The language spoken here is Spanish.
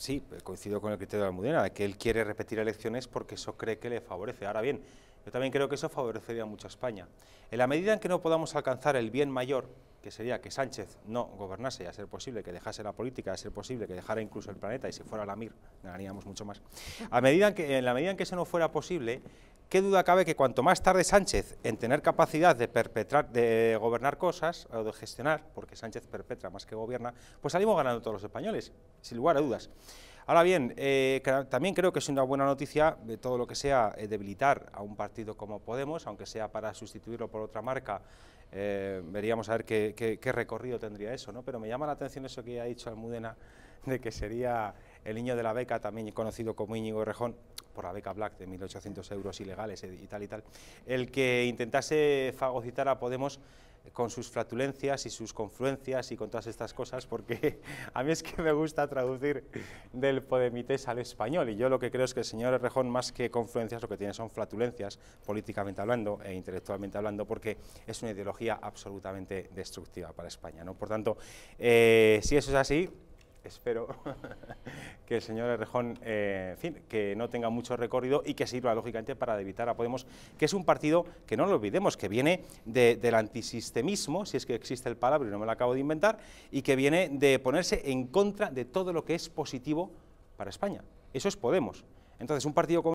sí, coincido con el criterio de Almudena, que él quiere repetir elecciones porque eso cree que le favorece. Ahora bien, yo también creo que eso favorecería mucho a España. En la medida en que no podamos alcanzar el bien mayor, que sería que Sánchez no gobernase, a ser posible, que dejase la política, a ser posible, que dejara incluso el planeta y si fuera la MIR, ganaríamos mucho más. A medida que, en la medida en que eso no fuera posible, qué duda cabe que cuanto más tarde Sánchez en tener capacidad de perpetrar, de gobernar cosas o de gestionar, porque Sánchez perpetra más que gobierna, pues salimos ganando todos los españoles, sin lugar a dudas. Ahora bien, eh, también creo que es una buena noticia de todo lo que sea eh, debilitar a un partido como Podemos, aunque sea para sustituirlo por otra marca, eh, veríamos a ver qué, recorrido tendría eso, ¿no? Pero me llama la atención eso que ha dicho Almudena, de que sería el niño de la beca, también conocido como Íñigo Rejón, por la beca Black de 1.800 euros ilegales y tal y tal, el que intentase fagocitar a Podemos con sus flatulencias y sus confluencias y con todas estas cosas, porque a mí es que me gusta traducir del podemites al español, y yo lo que creo es que el señor Rejón, más que confluencias, lo que tiene son flatulencias, políticamente hablando e intelectualmente hablando, porque es una ideología absolutamente destructiva para España. ¿no? Por tanto, eh, si eso es así, espero que el señor Errejón, eh, en fin, que no tenga mucho recorrido y que sirva lógicamente para evitar a Podemos, que es un partido que no lo olvidemos, que viene del antisistemismo, si es que existe el palabra y no me lo acabo de inventar, y que viene de ponerse en contra de todo lo que es positivo para España. Eso es Podemos. Entonces, un partido como